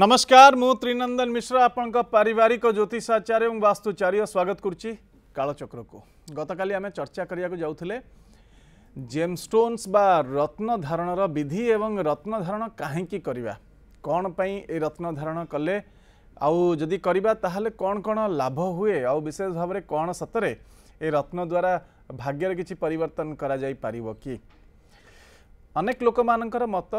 ନମସ୍କାର ମୁଁ ତ୍ରିନନ୍ଦନ ମିଶ୍ର ଆପଣଙ୍କ ପାରିବାରିକ ଜ୍ୟୋତିଷାଚାର୍ଯ୍ୟ ଏବଂ ବାସ୍ତୁଚାର୍ଯ୍ୟ ସ୍ୱାଗତ କରୁଛି କାଳଚକ୍ରକୁ ଗତକାଲି ଆମେ ଚର୍ଚ୍ଚା କରିବାକୁ ଯାଉଥିଲେ ଜେମ୍ଷ୍ଟୋନ୍ସ ବା ରତ୍ନଧାରଣର ବିଧି ଏବଂ ରତ୍ନଧାରଣ କାହିଁକି କରିବା କ'ଣ ପାଇଁ ଏ ରତ୍ନଧାରଣ କଲେ ଆଉ ଯଦି କରିବା ତାହେଲେ କ'ଣ କ'ଣ ଲାଭ ହୁଏ ଆଉ ବିଶେଷ ଭାବରେ କ'ଣ ସତରେ ଏ ରତ୍ନ ଦ୍ୱାରା ଭାଗ୍ୟରେ କିଛି ପରିବର୍ତ୍ତନ କରାଯାଇପାରିବ କି ଅନେକ ଲୋକମାନଙ୍କର ମତ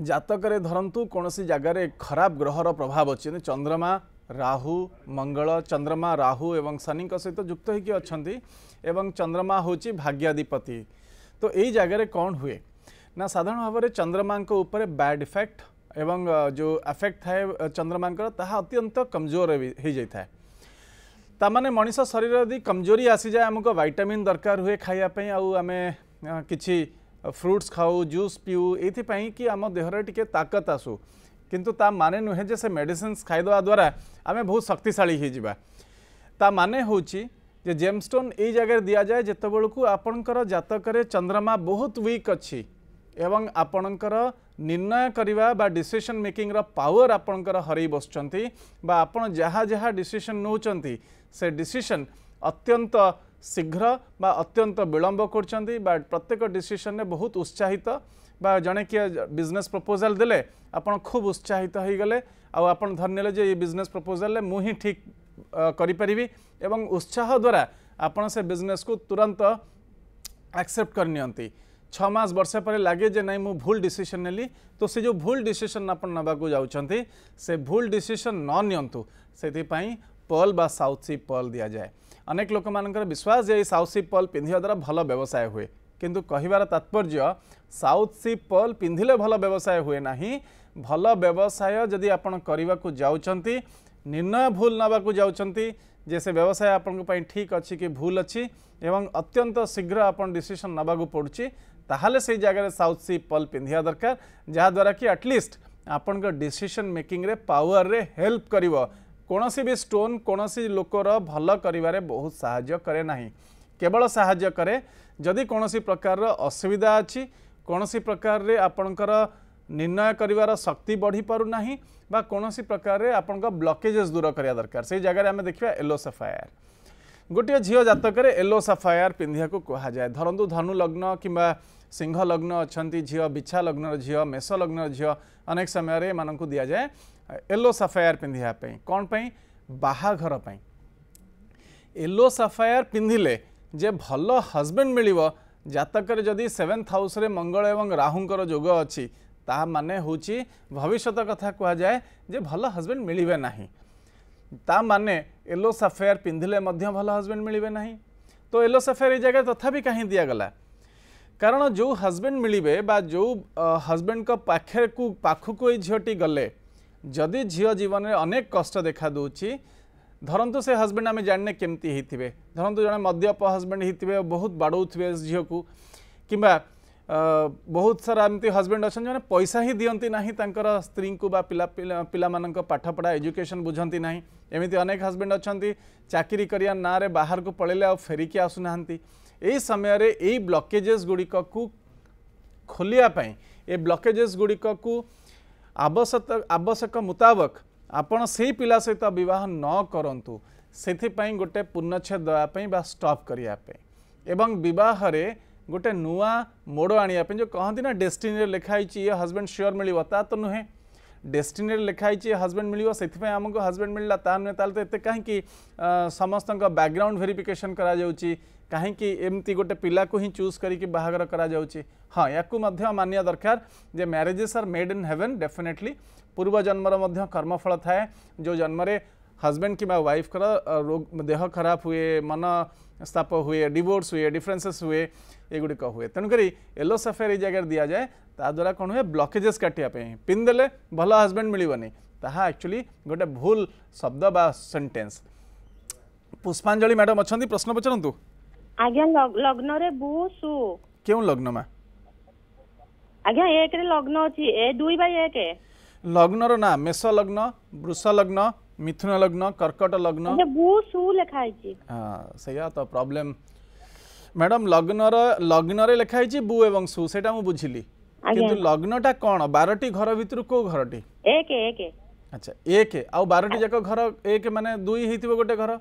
जतक धरतु कौन सी जगार खराब ग्रहर प्रभाव अच्छे चंद्रमा राहु मंगल चंद्रमा राहु एवं शनि सहित जुक्त होती चंद्रमा हूँ भाग्याधिपति तो यही जगार कौन हुए ना साधारण भाव चंद्रमा उपर बैड इफेक्ट एवं जो एफेक्ट था चंद्रमा अत्यंत कमजोर हो जाए ताने मनीष शरीर यदि कमजोरी आसी जाए आमको वाइटामिन दरकार हुए खायापी आम कि फ्रूट्स खाऊ जूस पीऊ ये कि आम देह टी ताकत आसू किंतु ता माने नुहे जे से मेडिसिन खाई द्वारा आम बहुत शक्तिशाली हो जाने जे जेमस्टोन ये जगह दि जाए जिते बड़क आपणकर जतक चंद्रमा बहुत विक् अच्छी एवं आपणकर निर्णय करने डिशन मेकिंग पावर आपणकर हर बस आपड़ जहा जहाँ डिशन नौ डिशन अत्यंत शीघ्र अत्यंत विलंब कर प्रत्येक डिशीसन में बहुत उत्साहित जड़े किए बिजनेस प्रपोजाल दे आप खूब उत्साहित हो गले आपल बिजनेस प्रपोजाल मु ठीक करी एवं उत्साह द्वारा आपण से बिजनेस को तुरंत एक्सेप्ट करनी छ मास वर्ष पर लगे जे नाई मुझ भूल डिसीजन नेली तो से जो भूल डिशन आप ना से भूल डिशन न नि से पर्ल साउथ सी पल दि जाए ଅନେକ ଲୋକମାନଙ୍କର ବିଶ୍ୱାସ ଯେ ଏହି ସାଉଥ୍ ସିପ୍ ପଲ୍ ପିନ୍ଧିବା ଦ୍ୱାରା ଭଲ ବ୍ୟବସାୟ ହୁଏ କିନ୍ତୁ କହିବାର ତାତ୍ପର୍ଯ୍ୟ ସାଉଥ୍ ସିପ୍ ପଲ୍ ପିନ୍ଧିଲେ ଭଲ ବ୍ୟବସାୟ ହୁଏ ନାହିଁ ଭଲ ବ୍ୟବସାୟ ଯଦି ଆପଣ କରିବାକୁ ଯାଉଛନ୍ତି ନିର୍ଣ୍ଣୟ ଭୁଲ ନେବାକୁ ଯାଉଛନ୍ତି ଯେ ସେ ବ୍ୟବସାୟ ଆପଣଙ୍କ ପାଇଁ ଠିକ୍ ଅଛି କି ଭୁଲ ଅଛି ଏବଂ ଅତ୍ୟନ୍ତ ଶୀଘ୍ର ଆପଣ ଡିସିସନ୍ ନେବାକୁ ପଡ଼ୁଛି ତାହେଲେ ସେଇ ଜାଗାରେ ସାଉଥ୍ ସି ପଲ୍ ପିନ୍ଧିବା ଦରକାର ଯାହାଦ୍ୱାରା କି ଆଟଲିଷ୍ଟ ଆପଣଙ୍କ ଡିସିସନ୍ ମେକିଂରେ ପାୱାରରେ ହେଲ୍ପ କରିବ कौन भी स्टोन कौन लोकर भल कर बहुत सावल साय कदि कौन प्रकार असुविधा अच्छी कौन सी प्रकार आपणकर निर्णय कर शक्ति बढ़ी पारना कौन सी प्रकार आप ब्लकेजेस दूर कराया दरकार से जगह आम देखा येलो सफायर गोटे झील जतक येलो सफायर पिंधिया जाए धरतु धनुलग्न कि सिंह लग्न अच्छा झील बिछा लग्न झील मेष लग्न झील अनेक समय दि जाए येलो सफायर पिंधाप कौनपाई बाहाघर येलो सफायर पिंधिले जे भल हजबैंड मिल जतक जदि सेवेन्थ हाउस मंगल और राहूं जोग अच्छी ताने भविष्य कथा कह जाए जे भल हजबैंड मिले ना ताने येलो सफेयर पिंधिले भल हजबैंड मिले ना तो येलो सफेयर ये जगह तथापि तो कहीं दिगला कारण जो हजबैंड मिले जो हजबैंड पाखे पाखक ये झीटी गले जदि झी जीवन में अनेक कष्ट देखा दूसरी धरतु से हजबैंड आम जाने केमती है धरतु जड़े मद्यप हजबैंड होते बहुत बाड़े झील को कि बहुत सारा एमती हजबैंड अच्छा जो पैसा ही दिखती ना तर स्त्री को पिला पाठपढ़ा एजुकेशन बुझती ना एमती अनेक हजबैंड अच्छा चाकरी करा ना बाहर को पड़े आ फेरिकी आसुना यही समय ब्लकेजेस गुड़िक खोलियापाई ए ब्लकेजेस गुड़िक आवश्यक आवश्यक मुताबक आपण से पा सहित बहुत न करूँ से गोटे पूर्णच्छेद स्टप करने गोटे नुआ मोड़ आने जो कहती ना डेस्टिनी लिखाई ये हजबैंड सियोर मिल तो नुहे डेस्टिनी लिखाई ये हजबैंड मिल से आमको हजबैंड मिलला तो ये कहीं समस्त बैकग्राउंड भेरिफिकेसन कर कहीं एमती गोटे पिला को ही चूज कर बाहर करा हाँ याद मानिया दरकार जे marriages are made in heaven definitely पूर्व जन्मर कर्मफल थाए जो जन्म हजबैंड कि वाइफ रोग देह खराब हुए मन स्थाप हुए डिवोर्स हुए डिफरेन्सेस हुए युड़िक हुए तेणुक येलो सफेर ये दि जाए ताद्वारा कौन हुए ब्लकेजेस काटाप पिंदे भल हजबैंड मिलवनि ताचुअली गोटे भूल शब्द बा सेन्टेन्स पुष्पाजलि मैडम अच्छा प्रश्न पचारूँ ଆଜ୍ଞା ଲଗ୍ନରେ ବୁ ସୁ କେଉଁ ଲଗ୍ନ ମା ଆଜ୍ଞା ଏକରେ ଲଗ୍ନ ଅଛି ଏ ଦୁଇ ବାଇ ଏକ ଲଗ୍ନର ନାଁ ମେଷ ଲଗ୍ନ ବୃଷ ଲଗ୍ନ ମିଥୁନ ଲଗ୍ନ କର୍କଟ ଲଗ୍ନ ବୁ ସୁ ଲେଖା ହେଇଛି ହଁ ସେଇଆ ତ ପ୍ରୋବ୍ଲେମ ମ୍ୟାଡ଼ାମ ଲଗ୍ନର ଲଗ୍ନରେ ଲେଖା ହେଇଛି bu ଏବଂ ସୁ ସେଇଟା ମୁଁ ବୁଝିଲି କିନ୍ତୁ ଲଗ୍ନଟା କ'ଣ ବାରଟି ଘର ଭିତରୁ କୋଉ ଘରଟି ଏକ ଏକ ଆଚ୍ଛା ଏକ ଆଉ ବାରଟି ଯାକ ଘର ଏକ ମାନେ ଦୁଇ ହେଇଥିବ ଗୋଟେ ଘର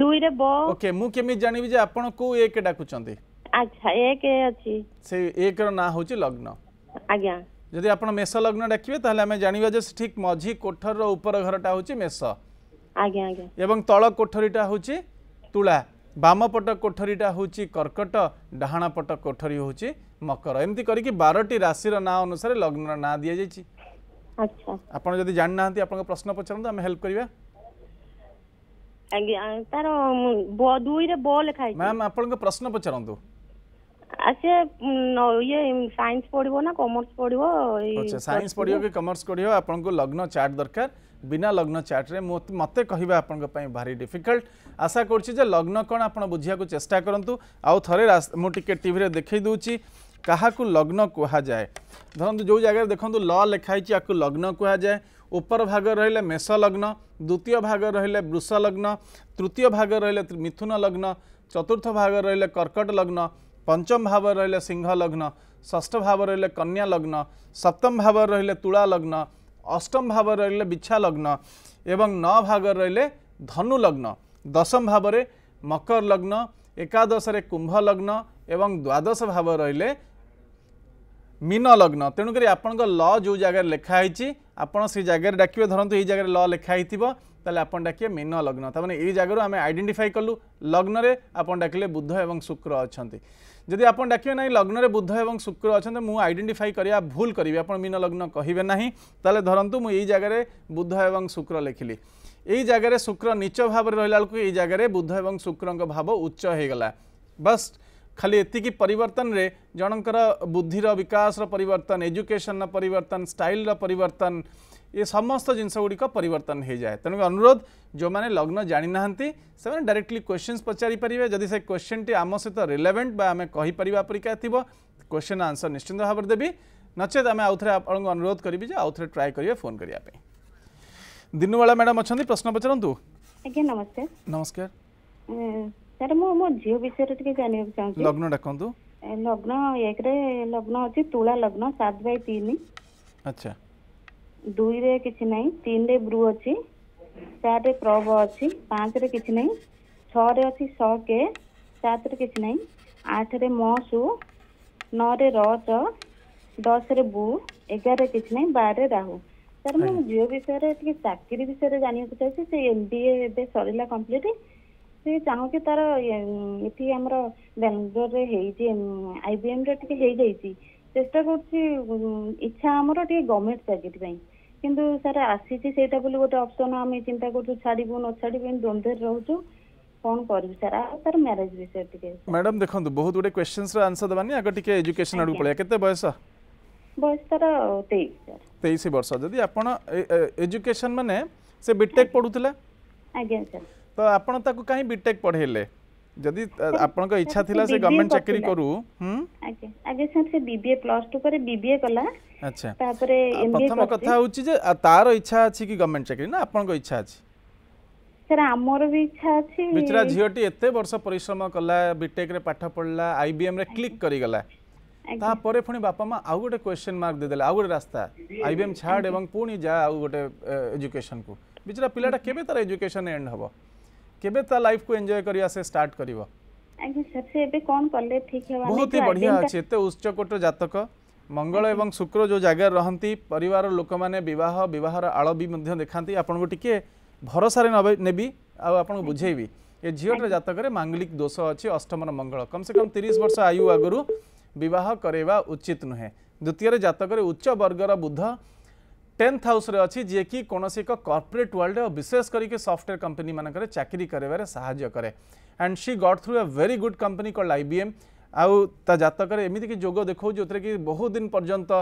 দুই রে ব ওকে মু কেমি জানিবি যে আপন কো এক ডাকুচন্তি আচ্ছা এক আছে সে এক র না হচ্ছে লগ্ন আজ্ঞা যদি আপন মেষ লগ্ন ডাকিবে তাহলে আমি জানিবা যে ঠিক মঝি কোঠর উপর ঘরটা হচ্ছে মেষ আজ্ঞা আজ্ঞা এবং তল কোঠরিটা হচ্ছে তুলা বামপট কোঠরিটা হচ্ছে কর্কট ডাহাণপট কোঠরি হচ্ছে মকর এমতি করিকি বারোটি রাশির না অনুসারে লগ্নর না দিয়ে যাইছি আচ্ছা আপন যদি জানি না আপনার প্রশ্ন পচারন্তু আমি হেল্প করিবা ଆଜ୍ଞା ତାର ଦୁଇରେ ବ ଲେଖା ହେଇଛି ମ୍ୟାମ୍ ଆପଣଙ୍କ ପ୍ରଶ୍ନ ପଚାରନ୍ତୁ ଆଚ୍ଛା ଇଏ ସାଇନ୍ସ ପଢିବ ନା କମର୍ସ ପଢିବ ଆଚ୍ଛା ସାଇନ୍ସ ପଢିବ କି କମର୍ସ ପଢିବ ଆପଣଙ୍କୁ ଲଗ୍ନ ଚାର୍ଟ ଦରକାର ବିନା ଲଗ୍ନ ଚାର୍ଟରେ ମୋତେ କହିବା ଆପଣଙ୍କ ପାଇଁ ଭାରି ଡିଫିକଲ୍ଟ ଆଶା କରୁଛି ଯେ ଲଗ୍ନ କ'ଣ ଆପଣ ବୁଝିବାକୁ ଚେଷ୍ଟା କରନ୍ତୁ ଆଉ ଥରେ ମୁଁ ଟିକେ ଟିଭିରେ ଦେଖାଇ ଦେଉଛି କାହାକୁ ଲଗ୍ନ କୁହାଯାଏ ଧରନ୍ତୁ ଯେଉଁ ଜାଗାରେ ଦେଖନ୍ତୁ ଲ ଲେଖା ହେଇଛି ଆକୁ ଲଗ୍ନ କୁହାଯାଏ उपर भाग रे मेष लग्न द्वितीय भाग रे वृष लग्न तृतीय भाग रे मिथुन लग्न चतुर्थ भाग रे कर्कट लग्न पंचम भाव रे सिंह लग्न ष्ठ भाव रे कन्या लग्न सप्तम भाव रे तुला लग्न अष्टम भाव रे बिछा लग्न एवं नौ भाग रे धनु लग्न दशम भाव मकर लग्न एकादश कुंभ लग्न एवं द्वादश भाव रे মিন লগ্ন তেণুকরি আপনার ল যে জায়গায় লেখা হয়েছি আপনার সেই জায়গায় ডাকবে ধরতো এই জায়গায় ল লেখা হয়েছে তাহলে আপনার ডাকিয়ে মিন লগ্ন তার মানে এই জায়গার আমি আইডেন্টিফাই কলু লগ্নরে আপনার ডাকিলে বুধ এবং শুক্র অনেক যদি আপনার ডাকবে না লগ্নরে বুধ এবং শুক্র অনেক মু আইডেন্টিফাই করা ভুল করবি আপনার মিন লগ্ন কহবে না তাহলে ধরতু মু এই জায়গায় বুধ এবং শুক্র লেখিলি এই জায়গায় শুক্র নিচ ভাবে রহলা বেড়ে এই জায়গায় বুধ এবং শুক্রঙ্ ভাব উচ্চ হয়ে গলা বাস खाली एति परिवर्तन रे जनकर बुद्धि विकास रा परिवर्तन एजुकेशन पर स्टाइल रा ये समस्त जिनस गुड़िक परिवर्तन हो जाए तेणु अनुरोध जो मैंने लग्न जाणी ना से डायरेक्टली क्वेश्चन पचारिपारे जदि से क्वेश्चन टी आम सहित रिलेवेंट बामेंपर अपरिका थी क्वेश्चन आंसर निश्चिंत भाव देवी नचे आम आउ थे आपको अनुरोध करी आउ थे ट्राए करेंगे फोन करने दिनुवाला मैडम अच्छा प्रश्न पचारत नमस्कार ସାର୍ ମୁଁ ମୋ ଝିଅ ବିଷୟରେ ଟିକେ ଜାଣିବାକୁ ଚାହୁଁଛି ଲଗ୍ନ ଡାକନ୍ତୁ ଲଗ୍ନ ଏକରେ ଲଗ୍ନ ଅଛି ତୁଳା ଲଗ୍ନ ସାତ ବାଇ ତିନି ଆଚ୍ଛା ଦୁଇରେ କିଛି ନାହିଁ ତିନିରେ ବ୍ରୁ ଅଛି ଚାରିରେ ପ୍ରବ ଅଛି ପାଞ୍ଚରେ କିଛି ନାହିଁ ଛଅରେ ଅଛି ସକେ ସାତରେ କିଛି ନାହିଁ ଆଠରେ ସୁ ନଅରେ ରଚ ଦଶରେ ବୁ ଏଗାରରେ କିଛି ନାହିଁ ବାରରେ ରାହୁ ସାର୍ ମୁଁ ଝିଅ ବିଷୟରେ ଟିକେ ଚାକିରି ବିଷୟରେ ଜାଣିବାକୁ ଚାହୁଁଛି ସେ ଏମ୍ ବି ଏ ଏବେ ସରିଲା କମ୍ପ୍ଲିଟ୍ ସେ ଚାହୁଁଛି ତାର ଏଠି ଆମର ବାଙ୍ଗଲୋରରେ ହେଇଛି ଆଇବିଏମ୍ରେ ଟିକେ ହେଇଯାଇଛି ଚେଷ୍ଟା କରୁଛି ଇଚ୍ଛା ଆମର ଟିକେ ଗଭର୍ଣ୍ଣମେଣ୍ଟ ଚାକିରି ପାଇଁ କିନ୍ତୁ ସାର୍ ଆସିଛି ସେଇଟା ବୋଲି ଗୋଟେ ଅପସନ୍ ଆମେ ଚିନ୍ତା କରୁଛୁ ଛାଡ଼ିବୁ ନ ଛାଡ଼ିବୁ ଏମିତି ଦ୍ୱନ୍ଦ୍ୱରେ ରହୁଛୁ କ'ଣ କରିବି ସାର୍ ଆଉ ସାର୍ ମ୍ୟାରେଜ ବିଷୟରେ ଟିକେ ମ୍ୟାଡ଼ାମ୍ ଦେଖନ୍ତୁ ବହୁତ ଗୁଡ଼ିଏ କ୍ୱେଶ୍ଚିନ୍ସର ଆନ୍ସର ଦେବାନି ଆଗ ଟିକେ ଏଜୁକେସନ୍ ଆଡ଼କୁ ପଳେଇବା କେତେ ବୟସ ବୟସ ତାର ତେଇଶ ସାର୍ ତେଇଶ ବର୍ଷ ଯଦି ଆପଣ ଏଜୁକେସନ୍ ମାନେ ସେ ବିଟେକ୍ ପଢ଼ୁଥିଲେ ଆଜ୍ଞା ସାର୍ তো আপন তাকু কাহি বিটেক পড়াইলে যদি আপনার ইচ্ছা লা সে গভর্নমেন্ট চাকরি করু হুম আগে আগে স্যার সে বিবিএ প্লাস 2 পরে বিবিএ কলা আচ্ছা তারপরে এমবিএ প্রথম কথা হচ্ছে যে তার ইচ্ছা আছে কি গভর্নমেন্ট চাকরি না আপনার ইচ্ছা আছে স্যার আমার বি ইচ্ছা আছে বিচরা ঝিওটি এতে বর্ষ পরিশ্রম কলা বিটেক রে পাঠ পড়লা আইবিএম রে ক্লিক করি গলা তাপরে পুনি বাপা মা আউ গোটে কোশ্চেন মার্ক দে দেলে আউ গোটে রাস্তা আইবিএম ছাড় এবং পুনি যা আউ গোটে এডুকেশন কু বিচরা পিলাটা কেবে তার এডুকেশন এন্ড হবো केबे ता लाइफ को एन्जॉय करिया से स्टार्ट करिवो आज्ञा सबसे एबे कोन करले ठीक हेबा बहुत ही बढ़िया अछि एते उच्चकोट जातक मंगल एवं शुक्र जो जागर रहंती परिवार लोक माने विवाह विवाहर आळ भी मध्य देखांती आपन को टिके भरोसा रे नेबी आ आपन को बुझेबी ए झियोटा जातक रे मांगलिक दोष अछि अष्टम मंगल कम से कम 30 वर्ष आयु आगरु विवाह करेबा उचित नहि द्वितीय रे जातक रे उच्च वर्गर बुद्ध टेन्थ हाउस अच्छी जी कि कौन एक कर्पोरेट वर्ल्ड और विशेष करके सफ्टवेयर कंपनी मानक चाकरी कर साहय कै and she got through a very good company कल आई आउ ता जतक एमती जोग देखो जो थे कि बहुत दिन पर्यंत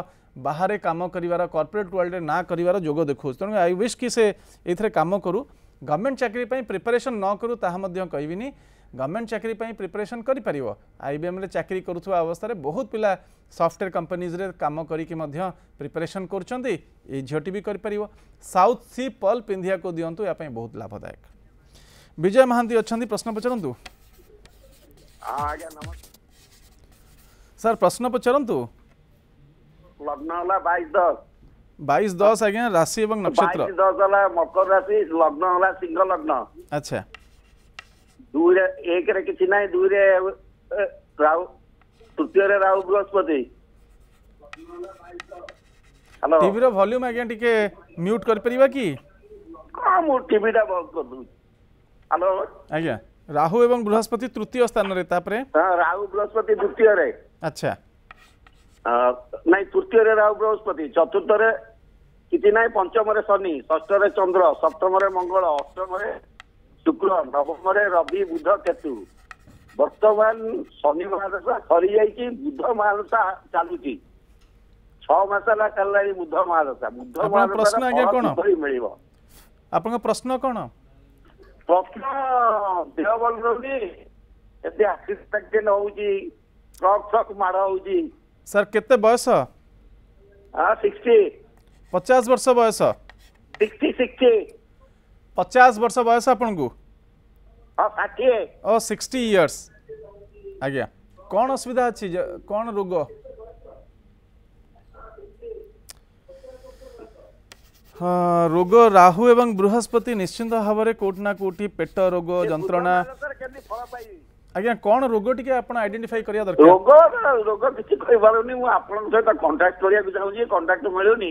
बाहर कम कर कर्पोरेट वर्ल्ड ना कर जोग देखो तेणु आई विश कि से ये काम करूँ गवर्नमेंट चाकरी प्रिपेरेसन न करूँ कहनी गवर्नमेंट चाकरी प्रिपेरेसन गरिपार आईबीएम चाकरी गरुवा अवस्था बहुत पिला सफ्टवेयर कंपनीज रे काम करिक प्रिपेरेसन गर्छ झिटी भी कर साउथ सी पल पिंधिया को दिंतु या बहुत लाभदायक विजय महांती अच्छा प्रश्न पचार हाँ, सर प्रश्न पचार लग्न दस आज राशि नक्षत्र मकर राशि लग्न सिंह लग्न अच्छा દૂરે એક રે કિચનાય દૂરે રાવ તૃતીୟରେ ରାହୁ ବୃହସ୍ପତି ଟିଭିର ଭଲ୍ୟୁମ୍ ଆଜ୍ଞା ଟିକେ ମ୍ୟୁଟ୍ କରିପାରିବା କି ହଁ ମୁଁ ଟିଭିଟା ବନ୍ଦ କରିଦେଉଛି ହ୍ୟାଲୋ ଆଜ୍ଞା ରାହୁ ଏବଂ ବୃହସ୍ପତି ତୃତୀୟ ସ୍ଥାନରେ ତାପରେ ରାହୁ ବୃହସ୍ପତି ଦ୍ୱିତୀୟରେ ଆଚ୍ଛା ନାଇଁ ତୃତୀୟରେ ରାହୁ ବୃହସ୍ପତି ଚତୁର୍ଥରେ କିଛି ନାହିଁ ପଞ୍ଚମରେ ଶନି ଷଷ୍ଠରେ ଚନ୍ଦ୍ର ସପ୍ତମରେ ମଙ୍ଗଳ ଅଷ୍ଟମରେ ଶୁକ୍ର ନବମରେ ରବି ବୁଧ କେତୁ ବର୍ତ୍ତମାନ ଶନି ମହାଦଶା ସରିଯାଇଛି ବୁଧ ମହାଦଶା ଚାଲୁଛି ଛଅ ମାସ ହେଲା ଚାଲିଲାଣି ବୁଧ ମହାଦଶା ବୁଧ ମହାଦଶା ମିଳିବ ଆପଣଙ୍କ ପ୍ରଶ୍ନ କଣ ପ୍ରଶ୍ନ ଦେହ ଭଲ ରହୁନି ଏତେ ଆକ୍ସିଡେଣ୍ଟ ହଉଛି ଟ୍ରକ୍ ଫ୍ରକ୍ ମାଡ଼ ହଉଛି ସାର୍ କେତେ ବୟସ ପଚାଶ ବର୍ଷ ବୟସ ସିକ୍ସଟି ସିକ୍ସଟି पचास वर्ष बयस आपण को हाँ, ओ सिक्सटी इयर्स आज्ञा कौन असुविधा अच्छी कौन रोग हाँ, रोग राहु एवं बृहस्पति निश्चिंत भाव में कौटी ना कौटी पेट रोग जंत्रणा ଆଜ୍ଞା କଣ ରୋଗ ଟିକେ ଆପଣ ଆଇଡେଣ୍ଟିଫାଇ କରିବା ଦରକାର ରୋଗ ରୋଗ କିଛି କହିପାରୁନି ମୁଁ ଆପଣଙ୍କ ସହିତ କଣ୍ଟାକ୍ଟ କରିବାକୁ ଚାହୁଁଛି କଣ୍ଟାକ୍ଟ ମିଳୁନି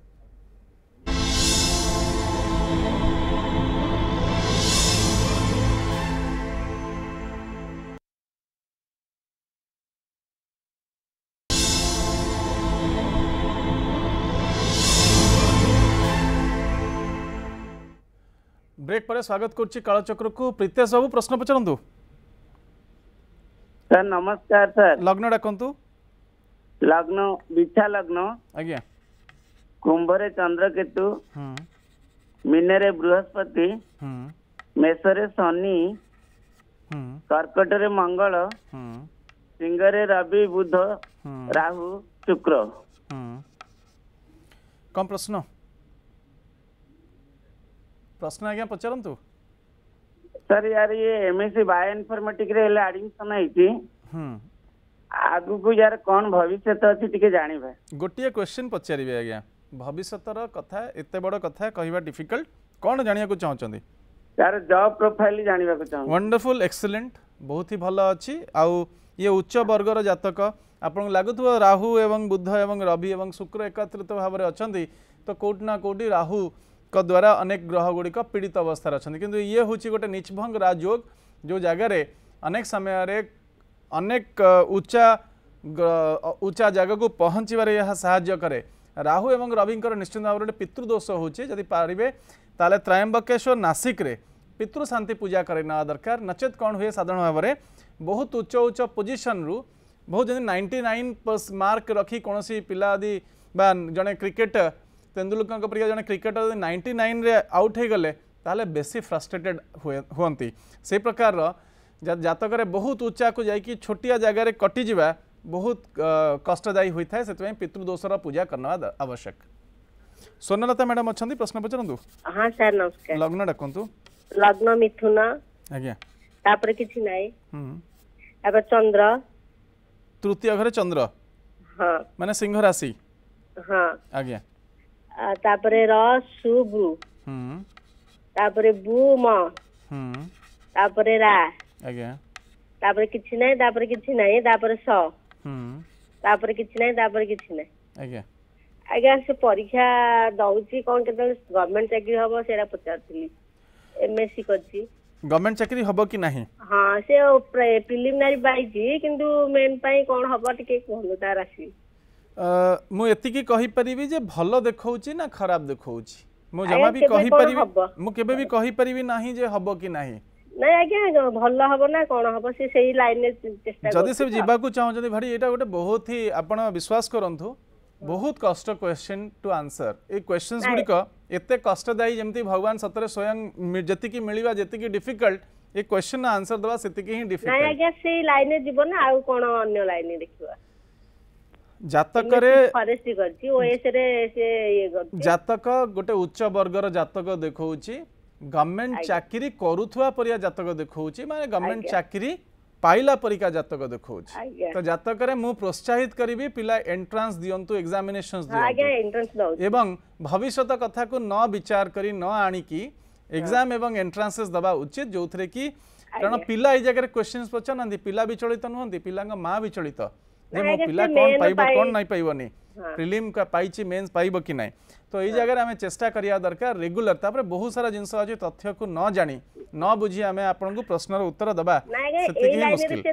ব্রেক পরে স্বাগত করছি কালচক্রকু প্রীতেশ বাবু প্রশ্ন পচারন্তু স্যার নমস্কার স্যার লগ্ন ডাকন্তু লগ্ন বিছা লগ্ন আজ্ঞা কুম্ভরে চন্দ্রকেতু মিনরে বৃহস্পতি মেষরে শনি কর্কটরে মঙ্গল সিংহরে রবি বুধ রাহু শুক্র কম প্রশ্ন प्रश्न आज्ञा पचारंतु सर यार ये एमएससी बायो इनफॉर्मेटिक रे एडमिशन आई थी हम आगु को यार कौन भविष्य त अछि टिके जानिबे गोटिए क्वेश्चन पचारीबे आज्ञा भविष्यतर कथा एते बड़ कथा कहिबा डिफिकल्ट कौन जानिया को चाहौचंदी यार जॉब प्रोफाइल जानिबा को चाहौ वंडरफुल एक्सीलेंट बहुत ही भलो अछि आउ ये उच्च वर्गर जातक आपन लागत राहु एवं बुध एवं रवि एवं शुक्र एकत्रित भाव अच्छा तो कौटना कौटी राहू द्वारा अनेक ग्रह गुड़िक पीड़ित अवस्था अच्छा कि ये हूँ गोटे निचभंग राजयोग जो जगार अनेक समय अनेक उच्चा उच्चा जगह को पहुँचवर यह साय कै राहु एवं रवि निश्चित भाव गोटे पितृदोष होती पारे ताले त्रयंबकेश्वर नासिक पितृ शांति पूजा कर ना दरकार नचे कौन हुए साधारण भाव में बहुत उच्च उच्च पोजिशन रु बहुत जमी नाइंटी नाइन मार्क रखी कौन पिला आदि जड़े क्रिकेट तेंदुलकर प्रिया जन क्रिकेटर नाइंटी नाइन आउट हो गले बेस फ्रस्ट्रेटेड हूँ से प्रकार जतक बहुत उच्चा को जाकि छोटिया जगार कटिजा बहुत कष्टदायी होता है से पितृदोष पूजा करना आवश्यक स्वर्णलता मैडम अच्छा प्रश्न पचार हाँ, लग्न डाक लग्न मिथुन तृतीय घर चंद्र मान सिंह राशि हाँ ତାପରେ ର ସୁ ବ୍ରୁ ତାପରେ ବୁ ମ ତାପରେ ରା ଆଜ୍ଞା ତାପରେ କିଛି ନାହିଁ ତାପରେ କିଛି ନାହିଁ ତାପରେ ସ ତାପରେ କିଛି ନାହିଁ ତାପରେ କିଛି ନାହିଁ ଆଜ୍ଞା ଆଜ୍ଞା ସେ ପରୀକ୍ଷା ଦଉଛି କଣ କେତେବେଳେ ଗଭର୍ଣ୍ଣମେଣ୍ଟ ଚାକିରି ହବ ସେଇଟା ପଚାରୁଥିଲି ଏମଏସସି କରିଛି ଗଭର୍ଣ୍ଣମେଣ୍ଟ ଚାକିରି ହବ କି ନାହିଁ ହଁ ସେ ପ୍ରିଲିମିନାରୀ ପାଇଛି କିନ୍ତୁ ମେନ୍ ପାଇଁ କଣ ହବ ଟିକେ କୁହନ୍ତୁ ତାର ଆସିବି मुझे कहीपरि जे भल देखा ना खराब देखा जमा भी कहीपरि भी कहीपरि ना जे हम कि ना ନାଇଁ ଆଜ୍ଞା ଭଲ ହବ ନା କଣ ହବ ସେ ସେଇ ଲାଇନରେ ଚେଷ୍ଟା ଯଦି ସେ ଯିବାକୁ ଚାହୁଁଛନ୍ତି ଭାରି ଏଇଟା ଗୋଟେ ବହୁତ ହି ଆପଣ ବିଶ୍ୱାସ କରନ୍ତୁ ବହୁତ କଷ୍ଟ କ୍ୱେଶ୍ଚିନ୍ ଟୁ ଆନ୍ସର ଏଇ କ୍ୱେଶ୍ଚିନ୍ସ ଗୁଡ଼ିକ ଏତେ କଷ୍ଟଦାୟୀ ଯେମିତି ଭଗବାନ ସତରେ ସ୍ୱୟଂ ଯେତିକି ମିଳିବା ଯେତିକି ଡିଫିକଲ୍ଟ ଏ କ୍ୱେଶ୍ଚିନ୍ର ଆନ୍ସର ଦେବା ସେତିକି ହିଁ ଡିଫିକଲ୍ଟ ନାଇଁ ଆଜ୍ଞା ସେଇ ଲାଇନରେ ଯିବ ନା ଆଉ କଣ ଅନ୍ୟ ଲାଇନରେ ଦେଖିବା जतक गोटे उच्च वर्ग रातक देखा गवर्नमेंट चाकरी करुवा पर जतक देखा मान गवर्नमेंट चाकरी पाइला परीक्षा जतक देखा तो जतक प्रोत्साहित करी पिला एंट्रांस दिं एक्जामेसन एवं भविष्य कथा को न विचार कर न आणिकी एग्जाम एवं एंट्रांस दवा उचित जो थे कि कारण पिला ये क्वेश्चन पचार ना पिला विचलित नुहत पिला विचलित ନାଇଁ ମୋ ପିଲା କ'ଣ ପାଇବ କ'ଣ ନାଇଁ ପାଇବନି ପ୍ରିଲିମ୍ ପାଇଛି ମେନ୍ସ ପାଇବ କି ନାହିଁ ତ ଏଇ ଜାଗାରେ ଆମେ ଚେଷ୍ଟା କରିବା ଦରକାର ରେଗୁଲାର ତାପରେ ବହୁତ ସାରା ଜିନିଷ ଅଛି ତଥ୍ୟକୁ ନ ଜାଣି ନ ବୁଝି ଆମେ ଆପଣଙ୍କୁ ପ୍ରଶ୍ନର ଉତ୍ତର ଦେବା ସେତିକି ମୁସ୍କିଲ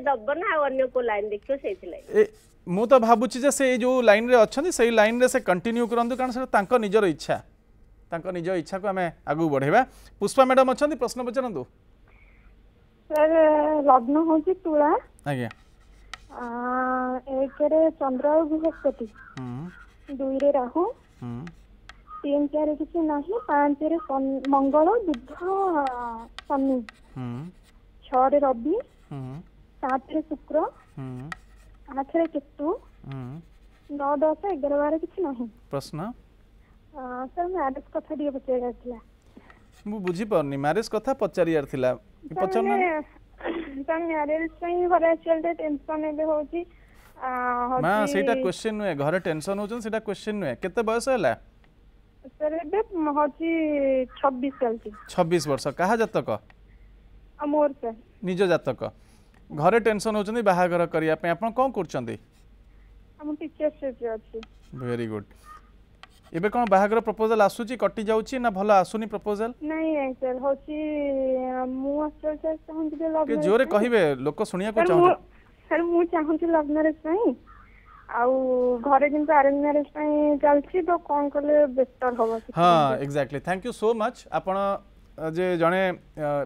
ମୁଁ ତ ଭାବୁଛି ଯେ ସେ ଏଇ ଯେଉଁ ଲାଇନ୍ରେ ଅଛନ୍ତି ସେଇ ଲାଇନ୍ରେ ସେ କଣ୍ଟିନ୍ୟୁ କରନ୍ତୁ କାରଣ ସେଟା ତାଙ୍କ ନିଜର ଇଚ୍ଛା ତାଙ୍କ ନିଜ ଇଚ୍ଛାକୁ ଆମେ ଆଗକୁ ବଢ଼େଇବା ପୁଷ୍ପା ମ୍ୟାଡ଼ାମ୍ ଅଛନ୍ତି ପ୍ରଶ୍ନ ପଚାରନ୍ତୁ ସାର୍ ଲଗ୍ନ ହେଉଛି ତୁଳା ଆଜ୍ଞା ଏକରେ ଚନ୍ଦ୍ର ଆଉ ବୃହସ୍ପତି ଦୁଇରେ ରାହୁ ତିନି ଚାରି କିଛି ନାହିଁ ପାଞ୍ଚରେ ମଙ୍ଗଳ ବୁଧ ଶନି ଛଅରେ ରବି ସାତରେ ଶୁକ୍ର ଆଠରେ କେତୁ ନଅ ଦଶ ଏଗାର ବାର କିଛି ନାହିଁ ପ୍ରଶ୍ନ ସାର୍ ମ୍ୟାରେଜ କଥା ଟିକେ ପଚାରିବାର ଥିଲା ମୁଁ ବୁଝିପାରୁନି ମ୍ୟାରେଜ୍ କଥା ପଚାରିବାର ଥିଲା ପଚାରୁନାହାନ୍ତି ଏକ୍ଜାମ ମ୍ୟାରେଜ ପାଇଁ ଘରେ ଆକ୍ଚୁଆଲି ଟେନସନ ଏବେ ହଉଛି ମା ସେଇଟା କ୍ୱେଶ୍ଚନ ନୁହେଁ ଘରେ ଟେନସନ ହଉଛନ୍ତି ସେଇଟା କ୍ୱେଶ୍ଚନ ନୁହେଁ କେତେ ବୟସ ହେଲା ସାର୍ ଏବେ ହଉଛି ଛବିଶ ଚାଲିଛି ଛବିଶ ବର୍ଷ କାହା ଜାତକ ମୋର ସାର୍ ନିଜ ଜାତକ ଘରେ ଟେନସନ ହଉଛନ୍ତି ବାହାଘର କରିବା ପାଇଁ ଆପଣ କ'ଣ କରୁଛନ୍ତି ଆମ ଟିଚର୍ସିପ୍ରେ ଅଛି ଭେରି ଗୁଡ୍ ଏବେ କ'ଣ ବାହାଘର ପ୍ରପୋଜାଲ ଆସୁଛି କଟି ଯାଉଛି ନା ଭଲ ଆସୁନି ପ୍ରପୋଜାଲ ନାଇଁ ସାର୍ ହଉଛି ମୁଁ ଆକ୍ଚୁଆଲି ସାର୍ ଚାହୁଁଛି ଯେ ଲଭ୍ ମ୍ୟାରେଜ ଜୋରେ କହିବେ ଲୋକ ଶୁଣିବାକୁ ଚାହୁଁଛନ୍ତି ସାର୍ ମୁଁ ଚାହୁଁଛି ଲଭ୍ ମ୍ୟାରେଜ ପାଇଁ ଆଉ ଘରେ କିନ୍ତୁ ଆରେଞ୍ଜ ମ୍ୟାରେଜ ପାଇଁ ଚାଲିଛି ତ କ'ଣ କଲେ ବେଟର ହବ ହଁ exactly thank you so much ଆପଣ ଯେ ଜଣେ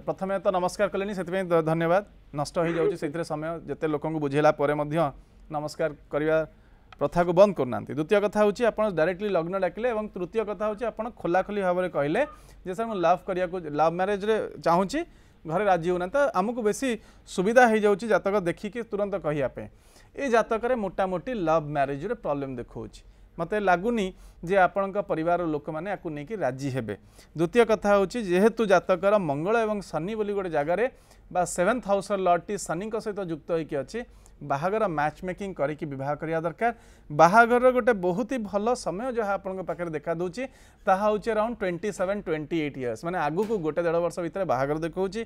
ପ୍ରଥମେ ତ ନମସ୍କାର କଲେନି ସେଥିପାଇଁ ଧନ୍ୟବାଦ ନଷ୍ଟ ହୋଇଯାଉଛି ସେଥିରେ ସମୟ ଯେତେ ଲୋକଙ୍କୁ ବୁଝେଇଲା ପରେ ମଧ୍ୟ ନମସ୍କାର କରିବା ପ୍ରଥାକୁ ବନ୍ଦ କରୁନାହାନ୍ତି ଦ୍ୱିତୀୟ କଥା ହେଉଛି ଆପଣ ଡାଇରେକ୍ଟଲି ଲଗ୍ନ ଡାକିଲେ ଏବଂ ତୃତୀୟ କଥା ହେଉଛି ଆପଣ ଖୋଲାଖୋଲି ଭାବରେ କହିଲେ ଯେ ସାର୍ ମୁଁ ଲଭ୍ କରିବାକୁ ଲଭ୍ ମ୍ୟାରେଜ୍ରେ ଚାହୁଁଛି ଘରେ ରାଜି ହେଉନାହିଁ ତ ଆମକୁ ବେଶୀ ସୁବିଧା ହୋଇଯାଉଛି ଜାତକ ଦେଖିକି ତୁରନ୍ତ କହିବା ପାଇଁ ଏ ଜାତକରେ ମୋଟାମୋଟି ଲଭ୍ ମ୍ୟାରେଜ୍ରେ ପ୍ରୋବ୍ଲେମ୍ ଦେଖାଉଛି ମୋତେ ଲାଗୁନି ଯେ ଆପଣଙ୍କ ପରିବାର ଲୋକମାନେ ୟାକୁ ନେଇକି ରାଜି ହେବେ ଦ୍ୱିତୀୟ କଥା ହେଉଛି ଯେହେତୁ ଜାତକର ମଙ୍ଗଳ ଏବଂ ଶନି ବୋଲି ଗୋଟେ ଜାଗାରେ ବା ସେଭେନ୍ଥ ହାଉସ୍ର ଲର୍ଡ଼ଟି ଶନିଙ୍କ ସହିତ ଯୁକ୍ତ ହୋଇକି ଅଛି बाहर मैच मेकिंग करवाह दरकार बाहर गोटे बहुत ही भल समय जहाँ आप देखा दूसरी ताउे around twenty seven twenty eight years मैंने आगे गोटे देढ़ वर्ष भितर बाहर देखा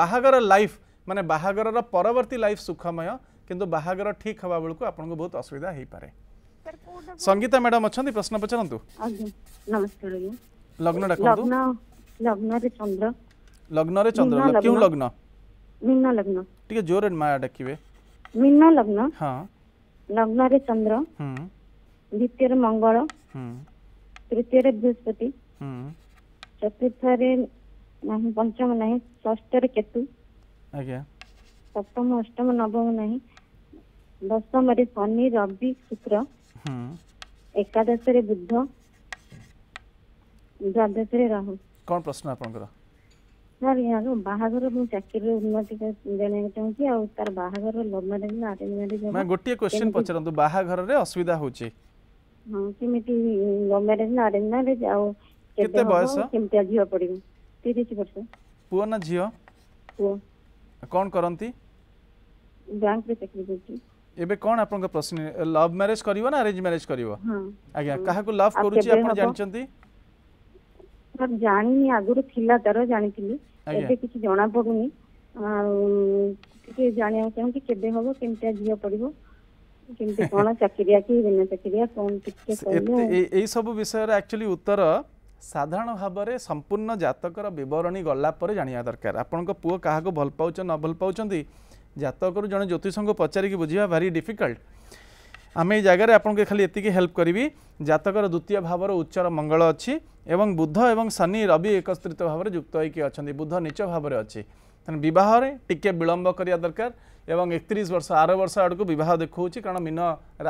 बाहर लाइफ मानने बाहर परवर्त लाइफ सुखमय किंतु बाहर ठीक हवा बेलू आप बहुत असुविधा हो पाए संगीता मैडम अच्छा प्रश्न पचार लग्न लग्न रे चंद्र लग्न रे चंद्र क्यों लग्न मीना लग्न ठीक है जोर मा डकिबे मीन लग्न हाँ लग्न रे चंद्र द्वितीय रे मंगल तृतीय रे बृहस्पति चतुर्थ रे नहीं पंचम नहीं षष्ठ रे केतु आज्ञा सप्तम अष्टम नवम नहीं दशम रे शनि रवि शुक्र एकादश रे बुध द्वादश रे राहु कौन प्रश्न आपनकर ಯಾರು ବାହାଘର ମୁଁ ଚାକିରିରେ ଉନ୍ନତି ଜଣେଇବାକୁ ଚାହୁଁଛି ଆଉ ତାର ବାହାଘର ଲଭ୍ ମ୍ୟାରେଜ୍ ନା ଗୋଟିଏ କ୍ୱେଶ୍ଚନ୍ ପଚାରନ୍ତୁ ବାହାଘରରେ ଅସୁବିଧା ହଉଛି ହଁ କେମିତି ଲଭ୍ ମ୍ୟାରେଜ୍ ନା ଆରେଞ୍ଜ ମ୍ୟାରେଜ ଆଉ କେତେ ବୟସ କେମିତିଆ ଝିଅ ପଡ଼ିବ ତିରିଶ ବର୍ଷ ପୁଅ ନା ଝିଅ ପୁଅ କ'ଣ କରନ୍ତି ବ୍ୟାଙ୍କରେ ଚାକିରି କରୁଛି ଏବେ କ'ଣ ଆପଣଙ୍କ ପ୍ରଶ୍ନ ଲଭ୍ ମ୍ୟାରେଜ୍ କରିବ ନା ଆରେଞ୍ଜ ମ୍ୟାରେଜ କରିବ ଆଜ୍ଞା କାହାକୁ ଲଭ୍ କରୁଛି ଆପଣ ଜାଣିଛନ୍ତି ସାର୍ ଜାଣିନି ଆଗରୁ ଥିଲା ତାର ଜାଣିଥିଲି ଏବେ କିଛି ଜଣା ପଡୁନି ଆଉ ଟିକେ ଜାଣିବାକୁ ଚାହୁଁଛି କେବେ ହବ କେମିତି ଝିଅ ପଡିବ କେମିତି କଣ ଚାକିରିଆ କି ବିନା ଚାକିରିଆ କଣ ଟିକେ ଏଇ ସବୁ ବିଷୟରେ ଆକ୍ଚୁଆଲି ଉତ୍ତର ସାଧାରଣ ଭାବରେ ସମ୍ପୂର୍ଣ୍ଣ ଜାତକର ବିବରଣୀ ଗଲା ପରେ ଜାଣିବା ଦରକାର ଆପଣଙ୍କ ପୁଅ କାହାକୁ ଭଲ ପାଉଛନ୍ତି ନ ଭଲ ପାଉଛନ୍ତି ଜାତକରୁ ଜଣେ ଜ୍ୟୋତିଷଙ୍କୁ ପଚାରିକି ବୁଝିବା ଭାରି ଡିଫିକଲ୍ଟ आम ए जगार आपको खाली ये हेल्प करी जतकर द्वितीय भाव उच्चर मंगल अच्छी एवं बुध एवं शनि रवि एकत्रित भाव में युक्त होती अच्छा बुध नीच भाव में अच्छी बहुत टी विलम्ब करा दरकार एवं एक वर्ष आर वर्ष आड़क बहुत देखा कारण मीन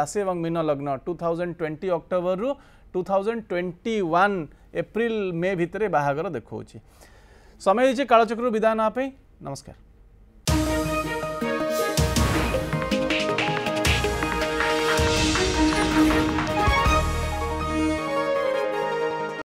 राशि और मीन लग्न टू थाउजेंड ट्वेंटी अक्टोबर रु two thousand twenty one April मे भितर बाहागर देखा समय कालचक्र विदा नापी नमस्कार